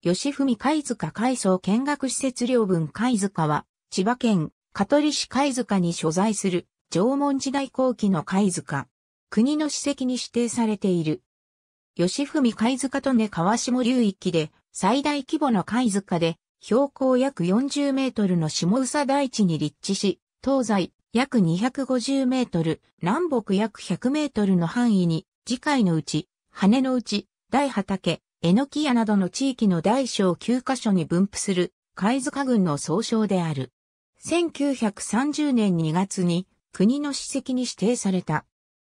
吉文貝塚海藻見学施設領分貝塚は、千葉県香取市貝塚に所在する縄文時代後期の貝塚。国の史跡に指定されている。吉文貝塚と根川下流域で最大規模の貝塚で、標高約40メートルの下宇佐地に立地し、東西約250メートル、南北約100メートルの範囲に、次回のうち、羽のうち、大畑、えのきやなどの地域の大小9カ所に分布する貝塚群の総称である。1930年2月に国の史跡に指定された。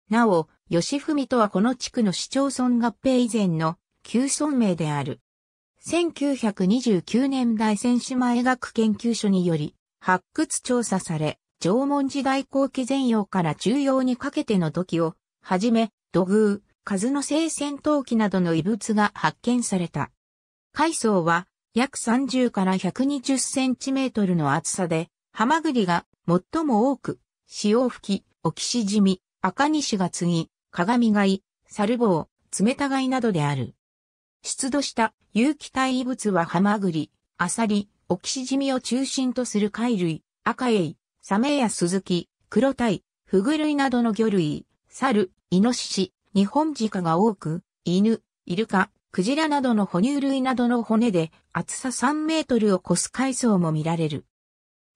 なお、吉文とはこの地区の市町村合併以前の旧村名である。1929年代千島絵学研究所により発掘調査され、縄文時代後期前葉から中葉にかけての土器を、はじめ、土偶、数の製戦闘機などの遺物が発見された。海藻は約30から120センチメートルの厚さで、ハマグリが最も多く、潮吹き、オキシジミ、赤西が次、鏡貝、サルボウ、冷た貝などである。出土した有機体遺物はハマグリ、アサリ、オキシジミを中心とする貝類、赤エイ、サメやスズキ、黒タイ、フグ類などの魚類、サル、イノシシ、日本鹿が多く、犬、イルカ、クジラなどの哺乳類などの骨で厚さ3メートルを超す海藻も見られる。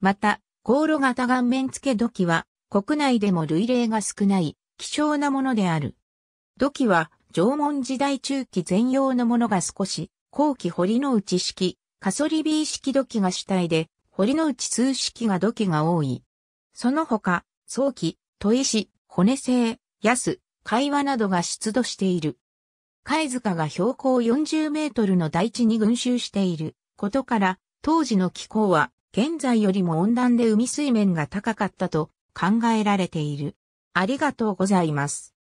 また、航路型顔面付け土器は国内でも類例が少ない希少なものである。土器は縄文時代中期前用のものが少し、後期堀之内式、カソリビー式土器が主体で、堀之内通式が土器が多い。その他、早期、砥石、骨製、安、会話などが出土している。貝塚が標高40メートルの大地に群集していることから、当時の気候は現在よりも温暖で海水面が高かったと考えられている。ありがとうございます。